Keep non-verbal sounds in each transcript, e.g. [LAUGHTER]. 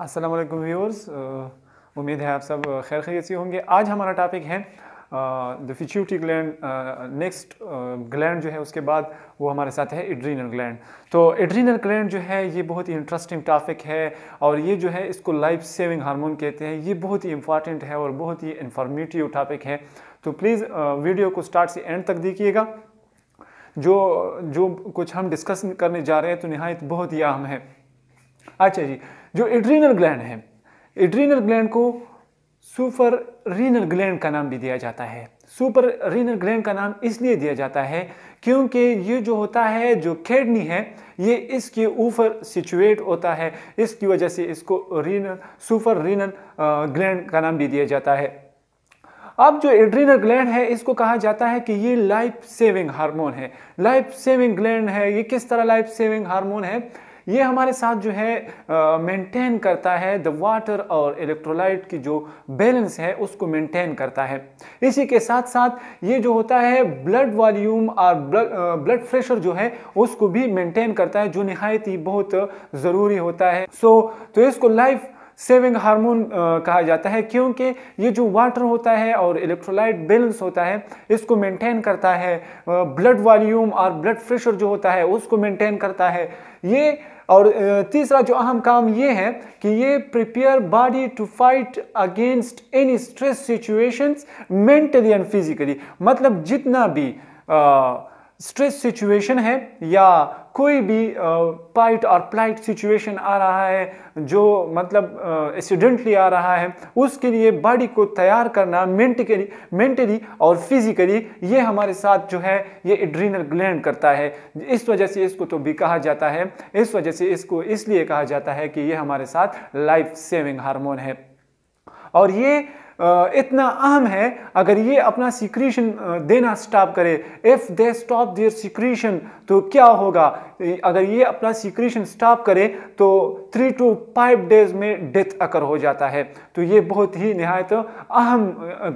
अस्सलाम वालेकुम व्यूअर्स उम्मीद है आप सब uh, खैर खैरियत से होंगे आज हमारा टॉपिक है द फिच्यूटी ग्लैंड नेक्स्ट ग्लैंड जो है उसके बाद वो हमारे साथ है एड्रीनल ग्लैंड तो एड्रीनल ग्लैंड जो है ये बहुत ही इंटरेस्टिंग टॉपिक है और ये जो है इसको लाइफ सेविंग हार्मोन कहते हैं ये बहुत ही इंपॉर्टेंट है और बहुत ही इंफॉर्मेटिव टॉपिक है तो प्लीज़ वीडियो uh, को स्टार्ट से एंड तक देखिएगा जो जो कुछ हम डिस्कस करने जा रहे हैं तो नहायत बहुत ही अहम है अच्छा जी जो एड्रीनल ग्लैंड है एड्रीनल ग्लैंड को सुपर रीनल ग्लैंड का नाम भी दिया जाता है सुपर रीनल ग्लैंड का नाम इसलिए दिया जाता है क्योंकि ये जो होता है जो खेडनी है ये इसके ऊपर सिचुएट होता है इसकी वजह से इसको रीनल सुपर रीनल ग्लैंड का नाम भी दिया जाता है अब जो एड्रीनल ग्लैंड है इसको कहा जाता है कि ये लाइफ सेविंग हार्मोन है लाइफ सेविंग ग्लैंड है ये किस तरह लाइफ सेविंग हार्मोन है ये हमारे साथ जो है मेंटेन करता है द वाटर और इलेक्ट्रोलाइट की जो बैलेंस है उसको मेंटेन करता है इसी के साथ साथ ये जो होता है ब्लड वॉल्यूम और ब्लड प्रेशर जो है उसको भी मेंटेन करता है जो नहायत ही बहुत ज़रूरी होता है सो so, तो इसको लाइफ सेविंग हार्मोन कहा जाता है क्योंकि ये जो वाटर होता है और इलेक्ट्रोलाइट बैलेंस होता है इसको मेंटेन करता है ब्लड वॉल्यूम और ब्लड प्रेशर जो होता है उसको मेंटेन करता है ये और तीसरा जो अहम काम ये है कि ये prepare body to fight against any stress situations mentally and physically मतलब जितना भी आ, स्ट्रेस सिचुएशन है या कोई भी पाइट और प्लाइट सिचुएशन आ रहा है जो मतलब एक्सीडेंटली आ रहा है उसके लिए बॉडी को तैयार करना मेंटिकली मेंटली और फिजिकली ये हमारे साथ जो है ये एड्रीनल ग्लैंड करता है इस वजह से इसको तो भी कहा जाता है इस वजह से इसको इसलिए कहा जाता है कि ये हमारे साथ लाइफ सेविंग हार्मोन है और ये इतना अहम है अगर ये अपना सिक्रीशन देना स्टॉप करे if they stop their secretion तो क्या होगा अगर ये अपना सिक्रीशन स्टॉप करे तो थ्री टू फाइव डेज में डेथ अकर हो जाता है तो ये बहुत ही नहायत अहम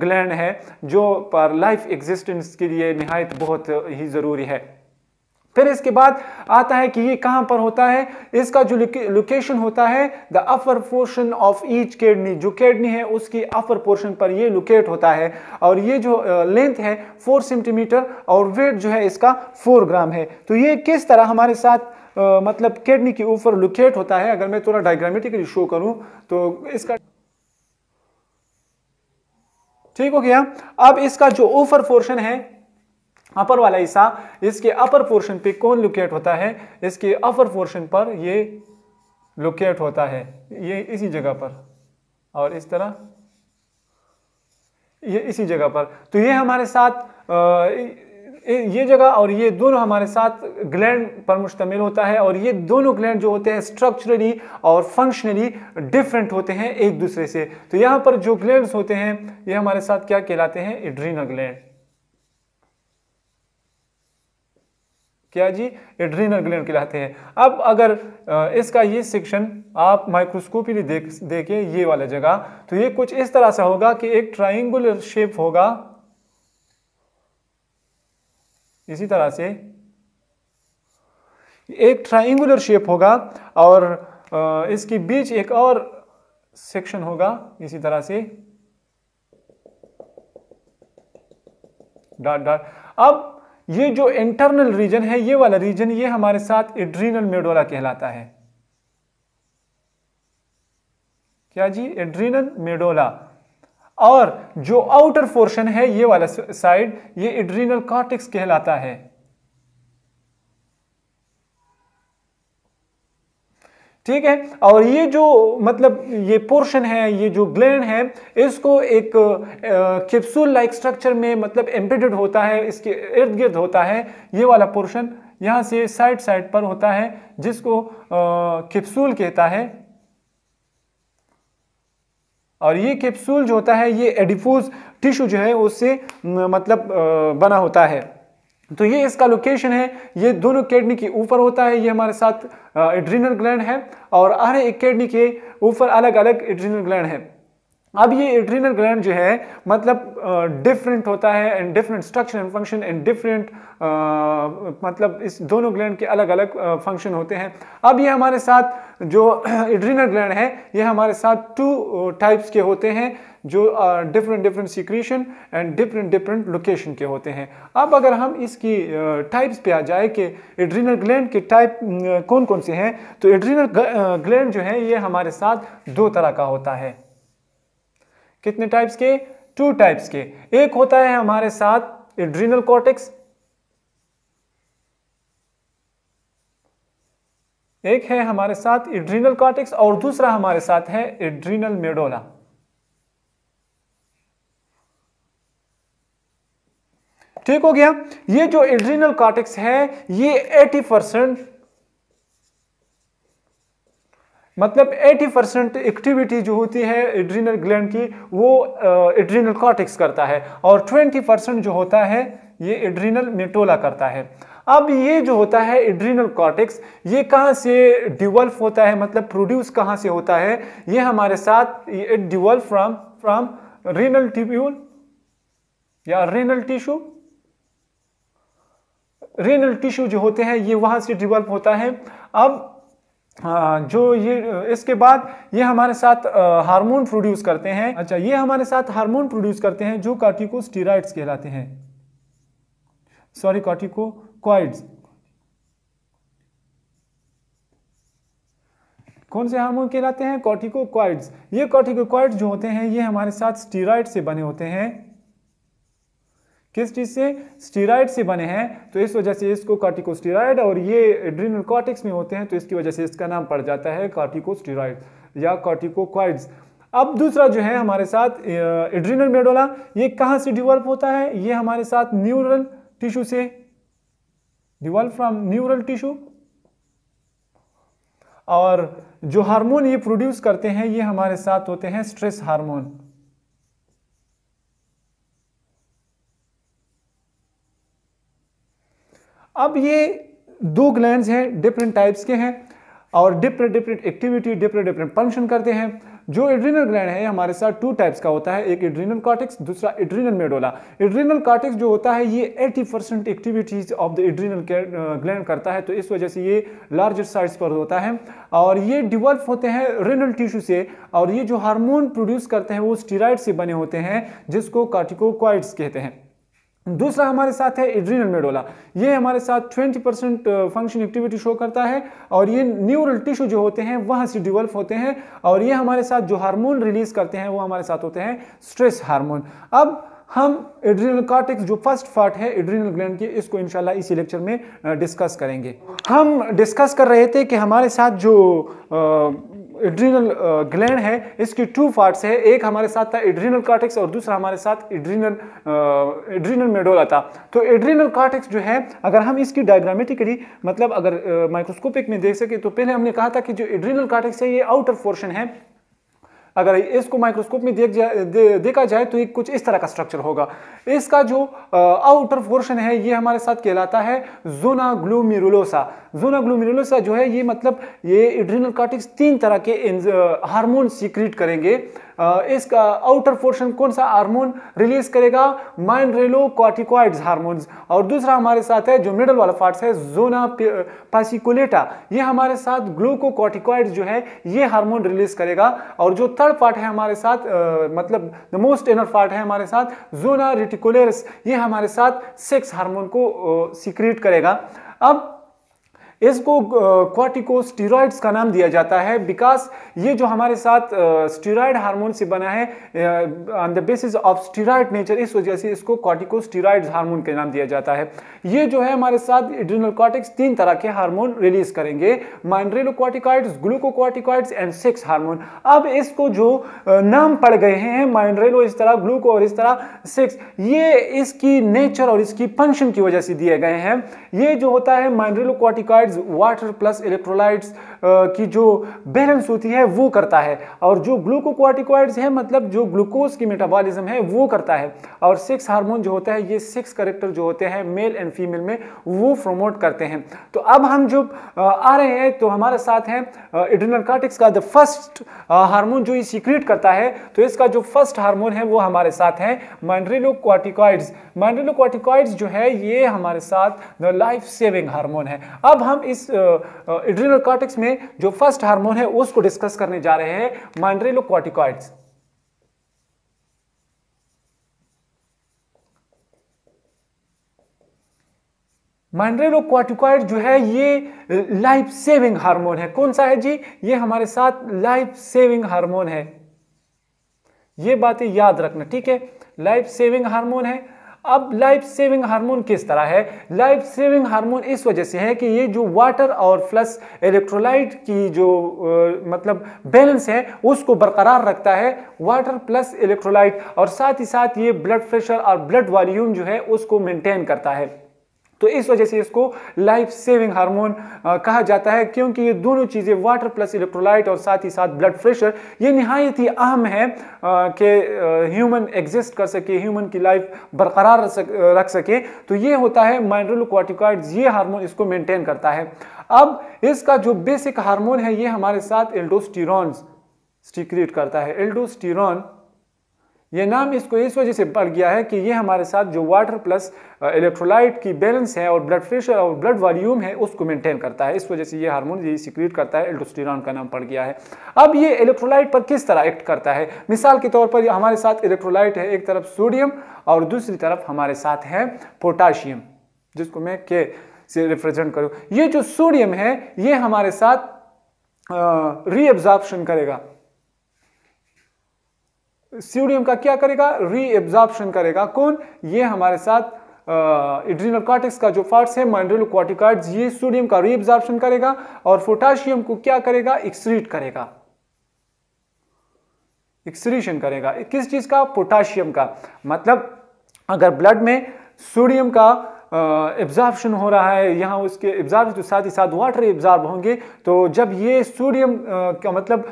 ग्लैंड है जो पर लाइफ एग्जिस्टेंस के लिए नहायत बहुत ही ज़रूरी है फिर इसके बाद आता है कि ये कहां पर होता है इसका जो लोकेशन होता है the upper portion of each kidney जो केडनी है उसकी अपर पोर्शन पर ये लोकेट होता है और ये जो लेंथ है फोर सेंटीमीटर और वेट जो है इसका फोर ग्राम है तो ये किस तरह हमारे साथ आ, मतलब किडनी के ऊपर लोकेट होता है अगर मैं थोड़ा डायग्रामेटिकली शो करूं तो इसका ठीक हो गया अब इसका जो ऊपर पोर्शन है अपर वाला हिस्सा इसके अपर पोर्शन पे कौन लोकेट होता है इसके अपर पोर्शन पर ये लोकेट होता है ये इसी जगह पर और इस तरह ये इसी जगह पर तो ये हमारे साथ ये जगह और ये दोनों हमारे साथ ग्लैंड पर मुश्तमिल होता है और ये दोनों ग्लैंड जो होते हैं स्ट्रक्चरली और फंक्शनली डिफरेंट होते हैं एक दूसरे से तो यहाँ पर जो ग्लैंड होते हैं ये हमारे साथ क्या कहलाते हैं एड्रीना ग्लैंड क्या जी एड्रीनल ग्लैंड कहलाते हैं अब अगर इसका ये सेक्शन आप माइक्रोस्कोपी देख देखें ये वाला जगह तो ये कुछ इस तरह से होगा कि एक ट्राइंगुलर शेप होगा इसी तरह से एक ट्राइंगुलर शेप होगा और इसके बीच एक और सेक्शन होगा इसी तरह से डॉट डॉट अब ये जो इंटरनल रीजन है ये वाला रीजन ये हमारे साथ एड्रीनल मेडोला कहलाता है क्या जी एड्रीनल मेडोला और जो आउटर पोर्शन है ये वाला साइड ये एड्रीनल कॉर्टेक्स कहलाता है ठीक है और ये जो मतलब ये पोर्शन है ये जो ग्लैंड है इसको एक कैप्सूल लाइक स्ट्रक्चर में मतलब एम्पेडेड होता है इसके इर्द गिर्द होता है ये वाला पोर्शन यहाँ से साइड साइड पर होता है जिसको कैप्सूल कहता है और ये कैप्सूल जो होता है ये एडिफोज टिश्यू जो है उससे मतलब बना होता है तो ये इसका लोकेशन है ये दोनों किडनी के ऊपर होता है ये हमारे साथ एड्रीनल ग्लैंड है और हर एक किडनी के ऊपर अलग अलग एड्रीनल ग्लैंड है अब ये एड्रीनल ग्लैंड जो है मतलब डिफरेंट uh, होता है and different structure and function and different मतलब इस दोनों ग्लैंड के अलग अलग फंक्शन uh, होते हैं अब ये हमारे साथ जो एड्रीनल [CLEARS THROAT] ग्लैंड है ये हमारे साथ टू टाइप्स uh, के होते हैं जो different different secretion and different different location के होते हैं अब अगर हम इसकी टाइप्स uh, पे आ जाए कि एड्रीनल ग्लैंड के टाइप uh, कौन कौन से हैं तो एड्रीनल ग्लैंड uh, जो है ये हमारे साथ दो तरह का होता है कितने टाइप्स के टू टाइप्स के एक होता है हमारे साथ एड्रीनल कॉर्टेक्स एक है हमारे साथ एड्रीनल कॉर्टेक्स और दूसरा हमारे साथ है एड्रीनल मेडोला ठीक हो गया ये जो एड्रीनल कॉर्टेक्स है ये 80 परसेंट मतलब 80 परसेंट एक्टिविटी जो होती है एड्रीनल ग्लैंड की वो एड्रीनल कॉटिक्स करता है और 20 परसेंट जो होता है ये एड्रीनल मेटोला करता है अब ये जो होता है एड्रीनल कॉटिक्स ये कहाँ से डिवल्फ होता है मतलब प्रोड्यूस कहाँ से होता है ये हमारे साथ it develop from from renal tubule या रेनल टिश्यू रेनल टिश्यू जो होते हैं ये वहाँ से डिवल्प होता है अब जो ये इसके बाद ये हमारे साथ हार्मोन प्रोड्यूस करते हैं अच्छा ये हमारे साथ हार्मोन प्रोड्यूस करते हैं जो कार्टिको स्टीराइड्स कहलाते हैं सॉरी कार्टिको क्वाइड्स कौन से हार्मोन कहलाते हैं कॉर्टिकोक्वाइड्स ये कॉर्टिकोक्वाइड्स जो होते हैं ये हमारे साथ स्टीराइड से बने होते हैं किस चीज़ से स्टीराइड से बने हैं तो इस वजह से इसको कार्टिकोस्टीराइड और ये एड्रीनल कॉर्टिक्स में होते हैं तो इसकी वजह से इसका नाम पड़ जाता है कार्टिकोस्टीराइड या कार्टिकोक्वाइड्स अब दूसरा जो है हमारे साथ एड्रिनल मेडोला ये कहां से डिवेल्प होता है ये हमारे साथ न्यूरल टिश्यू से डिवेल्प फ्रॉम न्यूरल टिश्यू और जो हार्मोन ये प्रोड्यूस करते हैं ये हमारे साथ होते हैं स्ट्रेस हार्मोन अब ये दो ग्लैंड हैं डिफरेंट टाइप्स के हैं और different different activity different different function करते हैं जो एड्रीनल ग्लैंड है हमारे साथ टू टाइप्स का होता है एक एड्रीनल कार्टिक्स दूसरा एड्रीनल मेडोला एड्रीनल कार्टिक्स जो होता है ये 80 percent activities of the adrenal gland करता है तो इस वजह से ये लार्जर साइज पर होता है और ये डिवेल्प होते हैं रेनल टिश्यू से और ये जो हार्मोन प्रोड्यूस करते हैं वो स्टीराइड से बने होते हैं जिसको कार्टिकोक्वाइड्स कहते हैं दूसरा हमारे साथ है एड्रीनल मेडोला ये हमारे साथ 20 परसेंट फंक्शन एक्टिविटी शो करता है और ये न्यूरल टिश्यू जो होते हैं वहाँ से डिवेल्प होते हैं और ये हमारे साथ जो हार्मोन रिलीज करते हैं वो हमारे साथ होते हैं स्ट्रेस हार्मोन अब हम एड्रीनल कार्टिक्स जो फर्स्ट पार्ट है एड्रीनल ग्लैंड की इसको इनशाला इसी लेक्चर में डिस्कस करेंगे हम डिस्कस कर रहे थे कि हमारे साथ जो एड्रीनल ग्लैंड uh, है इसकी टू पार्ट्स है एक हमारे साथ था एड्रीनल कार्टिक्स और दूसरा हमारे साथ एड्रीनल एड्रीनल मेडोला था तो एड्रीनल कार्टिक्स जो है अगर हम इसकी डायग्रामेटिकली मतलब अगर माइक्रोस्कोपिक uh, में देख सके तो पहले हमने कहा था कि जो एड्रीनल कार्टेक्स है ये आउटर पोर्शन है अगर इसको माइक्रोस्कोप में देख जाए देखा जाए तो ये कुछ इस तरह का स्ट्रक्चर होगा इसका जो आउटर uh, पोर्शन है ये हमारे साथ कहलाता है जोना ग्लूमिरुलोसा जोना ग्लोमेरुलोसा जो है ये मतलब ये एड्रिनल कार्टिक्स तीन तरह के हार्मोन सीक्रेट करेंगे इसका आउटर पोर्शन कौन सा हार्मोन रिलीज करेगा माइंड्रेलो कॉर्टिकॉइड हार्मोन्स और दूसरा हमारे साथ है जो मिडल वाला पार्ट है जोना पासिकुलेटा ये हमारे साथ ग्लूकोकॉर्टिकॉइड्स जो है ये हार्मोन रिलीज करेगा और जो थर्ड पार्ट है हमारे साथ आ, मतलब द मोस्ट इनर पार्ट है हमारे साथ जोना रेटिकुलरस ये हमारे साथ सेक्स हार्मोन को सीक्रेट करेगा अब इसको क्वार्टिकोस्टीरॉइड्स का नाम दिया जाता है बिकॉज ये जो हमारे साथ स्टीरॉयड हार्मोन से बना है on the basis of steroid nature इस वजह से इसको क्वार्टिकोस्टीरॉइड्स हार्मोन के नाम दिया जाता है ये जो है हमारे साथ इड्रिनल तीन तरह के हार्मोन रिलीज करेंगे mineralocorticoids glucocorticoids and sex hormone अब इसको जो नाम पड़ गए हैं माइंड्रेलो इस तरह ग्लूको और इस तरह सेक्स ये इसकी नेचर और इसकी फंक्शन की वजह से दिए गए हैं ये जो होता है क्वाटिकॉइड water plus electrolytes की जो बैलेंस होती है वो करता है और जो ग्लूकोकॉर्टिकॉइड्स है मतलब जो ग्लूकोज की मेटाबॉलिज्म है वो करता है और सेक्स हार्मोन जो होता है ये सेक्स करेक्टर जो होते हैं मेल एंड फीमेल में वो प्रमोट करते हैं तो अब हम जो आ रहे हैं तो हमारे साथ हैं इडनल का द फर्स्ट हार्मोन जो ये सीक्रेट करता है तो इसका जो फर्स्ट हार्मोन है वो हमारे साथ है माइंड्रेलोक्वाटिकॉइड्स माइंड्रेलोक्वाटिकॉइड्स जो है ये हमारे साथ द लाइफ सेविंग हार्मोन है अब हम इस इड्रिनल कार्टिक्स में में जो फर्स्ट हार्मोन है उसको डिस्कस करने जा रहे हैं मांड्रेलो क्वाटिकॉइड जो है ये लाइफ सेविंग हार्मोन है कौन सा है जी ये हमारे साथ लाइफ सेविंग हार्मोन है ये बातें याद रखना ठीक है लाइफ सेविंग हार्मोन है अब लाइफ सेविंग हार्मोन किस तरह है लाइफ सेविंग हार्मोन इस वजह से है कि ये जो वाटर और प्लस इलेक्ट्रोलाइट की जो आ, मतलब बैलेंस है उसको बरकरार रखता है वाटर प्लस इलेक्ट्रोलाइट और साथ ही साथ ये ब्लड प्रेशर और ब्लड वॉल्यूम जो है उसको मेंटेन करता है तो इस वजह से इसको लाइफ सेविंग हार्मोन कहा जाता है क्योंकि ये दोनों चीज़ें वाटर प्लस इलेक्ट्रोलाइट और साथ ही साथ ब्लड प्रेशर ये नहायत ही अहम है कि ह्यूमन एग्जिस्ट कर सके ह्यूमन की लाइफ बरकरार रख सके तो ये होता है माइनरल क्वाटिकॉइड्स ये हार्मोन इसको मेंटेन करता है अब इसका जो बेसिक हार्मोन है ये हमारे साथ एल्डोस्टिर स्टिक्रिएट करता है एल्डोस्टिरॉन ये नाम इसको इस वजह से पड़ गया है कि ये हमारे साथ जो वाटर प्लस इलेक्ट्रोलाइट की बैलेंस है और ब्लड प्रेशर और ब्लड वॉल्यूम है उसको मेंटेन करता है इस वजह से ये हार्मोन ये सिक्रिएट करता है एल्डोस्टेरॉन का नाम पड़ गया है अब ये इलेक्ट्रोलाइट पर किस तरह एक्ट करता है मिसाल के तौर पर हमारे साथ इलेक्ट्रोलाइट है एक तरफ सोडियम और दूसरी तरफ हमारे साथ है पोटाशियम जिसको मैं के से रिप्रेजेंट करूँ ये जो सोडियम है ये हमारे साथ रीअब्जॉर्प्शन uh, करेगा सीडियम का क्या करेगा रीएब्जॉर्प्शन करेगा कौन ये हमारे साथ इड्रीनल कॉर्टेक्स का जो पार्ट्स है माइंड्रोल क्वाटिकार्ड्स ये सोडियम का रीएब्जॉर्प्शन करेगा और पोटाशियम को क्या करेगा एक्सरीट करेगा एक्सरीशन करेगा किस चीज का पोटाशियम का मतलब अगर ब्लड में सोडियम का एब्जॉर्बशन हो रहा है यहाँ उसके एब्जॉर्ब तो साथ ही साथ वाटर एब्जॉर्ब होंगे तो जब ये सोडियम का मतलब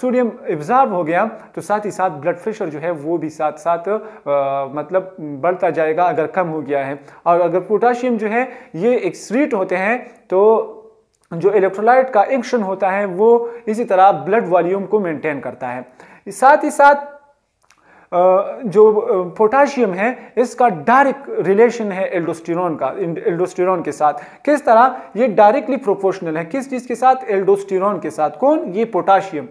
सोडियम एब्जॉर्ब हो गया तो साथ ही साथ ब्लड प्रेशर जो है वो भी साथ साथ आ, मतलब बढ़ता जाएगा अगर कम हो गया है और अगर पोटाशियम जो है ये एक्सरीट होते हैं तो जो इलेक्ट्रोलाइट का एक्शन होता है वो इसी तरह ब्लड वॉल्यूम को मेंटेन करता है साथ ही साथ जो पोटाशियम है इसका डायरेक्ट रिलेशन है एल्डोस्टिरॉन का एल्डोस्टिरॉन के साथ किस तरह ये डायरेक्टली प्रोपोर्शनल है किस चीज के साथ एल्डोस्टिरॉन के साथ कौन ये पोटाशियम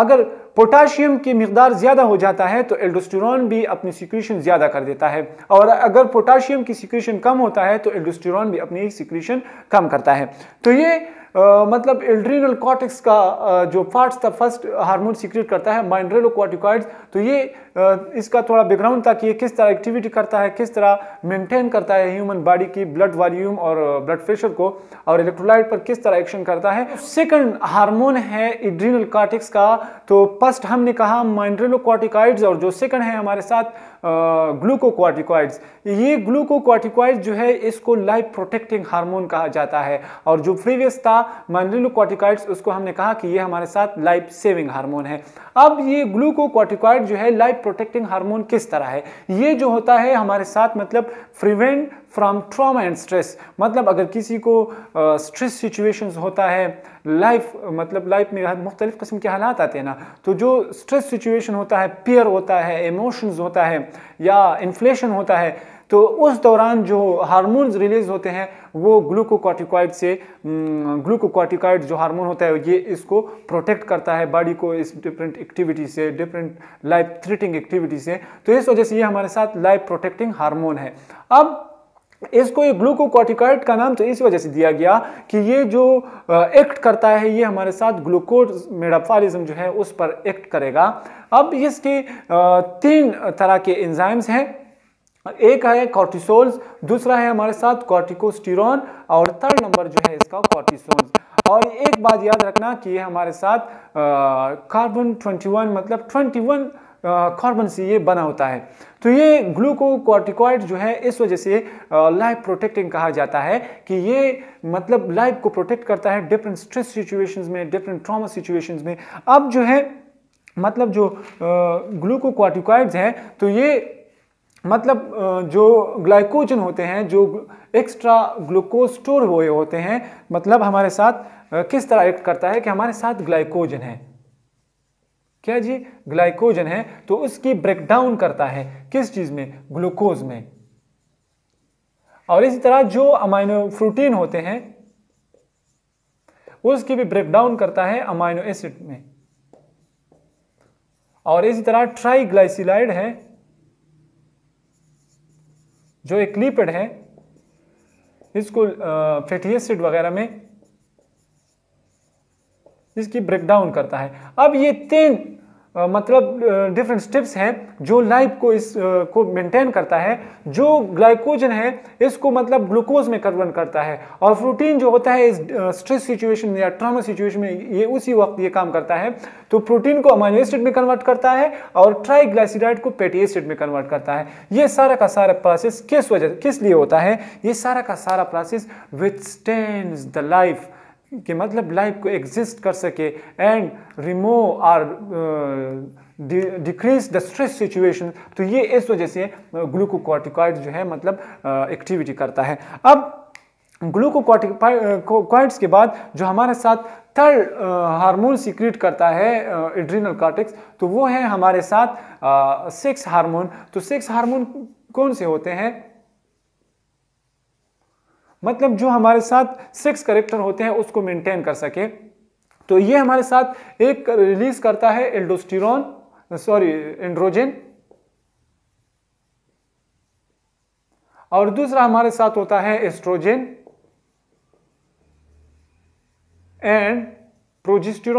अगर पोटाशियम की मकदार ज़्यादा हो जाता है तो एल्डोस्टिर भी अपनी सिक्रीशन ज़्यादा कर देता है और अगर पोटाशियम की सिक्रीशन कम होता है तो एल्डोस्टिरॉन भी अपनी सिक्रीशन कम करता है तो ये आ, मतलब एल्ड्रीनल कॉटिक्स का आ, जो पार्ट्स था फर्स्ट हार्मोन सीक्रेट करता है माइंड्रेलो क्वाटिकॉइड तो ये आ, इसका थोड़ा बैकग्राउंड था कि ये किस तरह एक्टिविटी करता है किस तरह मेंटेन करता है ह्यूमन बॉडी की ब्लड वॉल्यूम और ब्लड प्रेशर को और इलेक्ट्रोलाइट पर किस तरह एक्शन करता है सेकंड हार्मोन है एड्रीनल कॉटिक्स का तो फर्स्ट हमने कहा माइंड्रेलो क्वाटिकॉइड्स और जो सेकंड है हमारे साथ ग्लूकोक्वाटिकॉइड्स ये ग्लूकोक्वाटिकॉइड जो है इसको लाइफ प्रोटेक्टिंग हार्मोन कहा जाता है और जो प्रीवियस था मैंड्रिलोकॉर्टिकॉइड्स उसको हमने कहा कि ये हमारे साथ लाइफ सेविंग हार्मोन है अब ये ग्लूकोक्वाटिकॉइड जो है लाइफ प्रोटेक्टिंग हार्मोन किस तरह है ये जो होता है हमारे साथ मतलब prevent from trauma and stress मतलब अगर किसी को स्ट्रेस uh, सिचुएशंस होता है लाइफ मतलब लाइफ में मुख्तलिफ़ किस्म के हालात आते हैं ना तो जो स्ट्रेस सिचुएशन होता है पेयर होता है इमोशंस होता है या इन्फ्लेशन होता है तो उस दौरान जो हार्मोन्स रिलीज होते हैं वो ग्लूकोकॉटिकॉइड से ग्लूकोकॉटिकॉइड हम्म, जो हार्मोन होता है ये इसको प्रोटेक्ट करता है बॉडी को इस डिफरेंट एक्टिविटी से डिफरेंट लाइफ थ्रेटिंग एक्टिविटी से तो इस वजह से ये हमारे साथ लाइफ प्रोटेक्टिंग हार्मोन है अब इसको ये ग्लूकोकॉटिकॉइड का नाम तो इस वजह से दिया गया कि ये जो एक्ट करता है ये हमारे साथ ग्लूकोज मेडाफॉलिज्म जो है उस पर एक्ट करेगा अब इसके तीन तरह के एंजाइम्स हैं एक है कॉर्टिसोल्स दूसरा है हमारे साथ कॉर्टिकोस्टिरोन और थर्ड नंबर जो है इसका कॉर्टिसोल और एक बात याद रखना कि ये हमारे साथ कार्बन वन मतलब वन कार्बन से ये बना होता है तो ये ग्लूकोकॉर्टिकॉइड जो है इस वजह से लाइफ प्रोटेक्टिंग कहा जाता है कि ये मतलब लाइफ को प्रोटेक्ट करता है डिफरेंट स्ट्रेस सिचुएशंस में डिफरेंट ट्रॉमा सिचुएशंस में अब जो है मतलब जो ग्लूकोकॉर्टिकॉइड्स हैं तो ये मतलब जो ग्लाइकोजन होते हैं जो एक्स्ट्रा ग्लूकोज स्टोर हुए होते हैं मतलब हमारे साथ किस तरह एक्ट करता है कि हमारे साथ ग्लाइकोजन है क्या जी ग्लाइकोजन है तो उसकी ब्रेकडाउन करता है किस चीज में ग्लूकोज में और इसी तरह जो अमाइनो प्रोटीन होते हैं उसकी भी ब्रेकडाउन करता है अमाइनो एसिड में और इसी तरह ट्राइग्लाइसिलाइड है जो एक लिपिड है इसको फैटी एसिड वगैरह में जिसकी ब्रेकडाउन करता है अब ये तीन Uh, मतलब डिफरेंट स्टेप्स हैं जो लाइफ को इस uh, को मेंटेन करता है जो ग्लाइकोजन है इसको मतलब ग्लूकोज में कन्वर्ट करता है और प्रोटीन जो होता है इस स्ट्रेस सिचुएशन या ट्रामा सिचुएशन में ये उसी वक्त ये काम करता है तो प्रोटीन को अमाइनो एसिड में कन्वर्ट करता है और ट्राइग्लाइसिडाइड को पेटी एसिड में कन्वर्ट करता है ये सारा का सारा प्रोसेस किस वजह किस लिए होता है ये सारा का सारा प्रोसेस विथ द लाइफ कि मतलब लाइफ को एग्जिस्ट कर सके and remove or decrease the stress situation तो ये इस वजह से ग्लूकोकॉर्टिकॉइड uh, जो है मतलब एक्टिविटी uh, करता है अब ग्लूकोकॉर्टिकॉइड्स uh, के बाद जो हमारे साथ थर्ड हार्मोन सीक्रेट करता है एड्रिनल कॉर्टेक्स तो वो है हमारे साथ सेक्स हार्मोन तो सेक्स हार्मोन कौन से होते हैं मतलब जो हमारे साथ सिक्स करेक्टर होते हैं उसको मेंटेन कर सके तो ये हमारे साथ एक रिलीज करता है एल्डोस्टिरोन सॉरी एंड्रोजन और दूसरा हमारे साथ होता है एस्ट्रोजन एंड प्रोजिस्टिर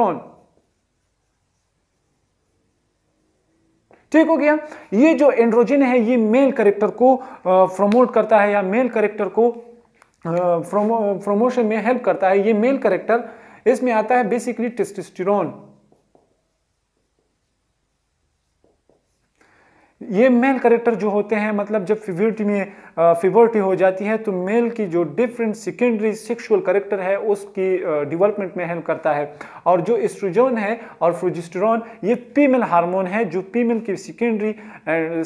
ठीक हो गया ये जो एंड्रोजन है ये मेल करेक्टर को प्रमोट करता है या मेल करेक्टर को प्रमोशन में हेल्प करता है ये मेल करेक्टर इसमें आता है बेसिकली टेस्टोस्टेरोन ये मेल करेक्टर जो होते हैं मतलब जब फिवर्टी में फिवर्टी हो जाती है तो मेल की जो डिफरेंट सेकेंडरी सेक्सुअल करेक्टर है उसकी डेवलपमेंट में हेल्प करता है और जो एस्ट्रोजन है और प्रोजिस्ट्रॉन ये फीमेल हार्मोन है जो फीमेल की सेकेंडरी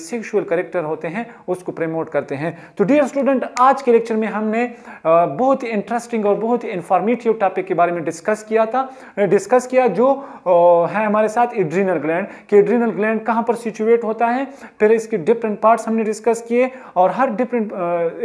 सेक्सुअल करेक्टर होते हैं उसको प्रमोट करते हैं तो डियर स्टूडेंट आज के लेक्चर में हमने बहुत ही इंटरेस्टिंग और बहुत ही इंफॉर्मेटिव टॉपिक के बारे में डिस्कस किया था डिस्कस किया जो है हमारे साथ एड्रीनल ग्लैंड कि एड्रीनल ग्लैंड कहाँ पर सिचुएट होता है फिर इसके डिफरेंट पार्ट्स हमने डिस्कस किए और हर डिफरेंट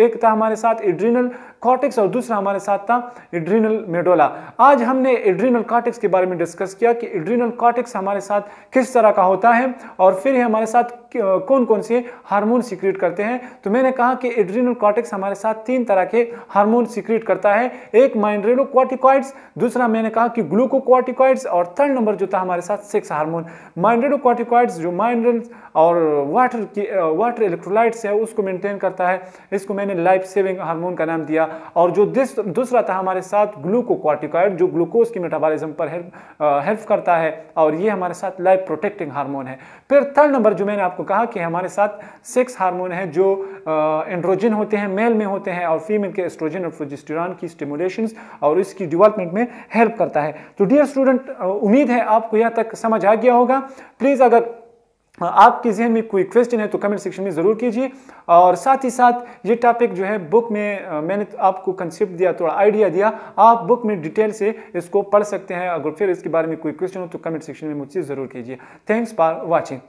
एक था हमारे साथ एड्रीनल कॉटिक्स और दूसरा हमारे साथ था एड्रीनल मेडोला आज हमने एड्रीनल कॉटिक्स के बारे में डिस्कस किया कि एड्रीनल कॉटिक्स हमारे साथ किस तरह का होता है और फिर ये हमारे साथ कौन कौन से हार्मोन सिक्रिएट करते हैं तो मैंने कहा कि एड्रीनल कॉटिक्स हमारे साथ तीन तरह के हार्मोन सिक्रिएट करता है एक माइंड्रेलो क्वार्टिकॉइड्स दूसरा मैंने कहा कि ग्लूकोक्वार्टिकॉइड्स और थर्ड नंबर जो था हमारे साथ सिक्स हार्मोन माइंड्रेलो क्वार्टिकॉइड्स जो माइंड्रेल और वाटर की वाटर इलेक्ट्रोलाइट्स है उसको मेंटेन करता है इसको मैंने लाइफ सेविंग हार्मोन का नाम दिया और जो दूसरा था हमारे साथ ग्लूकोकॉर्टिकॉइड जो ग्लूकोज की मेटाबॉलिज्म पर हेल्प uh, करता है और ये हमारे साथ लाइफ प्रोटेक्टिंग हार्मोन है फिर थर्ड नंबर जो मैंने आपको कहा कि हमारे साथ सेक्स हार्मोन है जो एंड्रोजन uh, होते हैं मेल में होते हैं और फीमेल के एस्ट्रोजन और प्रोजेस्टेरॉन की स्टिमुलेशन और इसकी डिवेलपमेंट में हेल्प करता है तो डियर स्टूडेंट uh, उम्मीद है आपको यहाँ तक समझ आ गया होगा प्लीज़ अगर आपके जहन में कोई क्वेश्चन है तो कमेंट सेक्शन में ज़रूर कीजिए और साथ ही साथ ये टॉपिक जो है बुक में मैंने तो आपको कंसेप्ट दिया थोड़ा आइडिया दिया आप बुक में डिटेल से इसको पढ़ सकते हैं अगर फिर इसके बारे में कोई क्वेश्चन हो तो कमेंट सेक्शन में मुझसे ज़रूर कीजिए थैंक्स फॉर वॉचिंग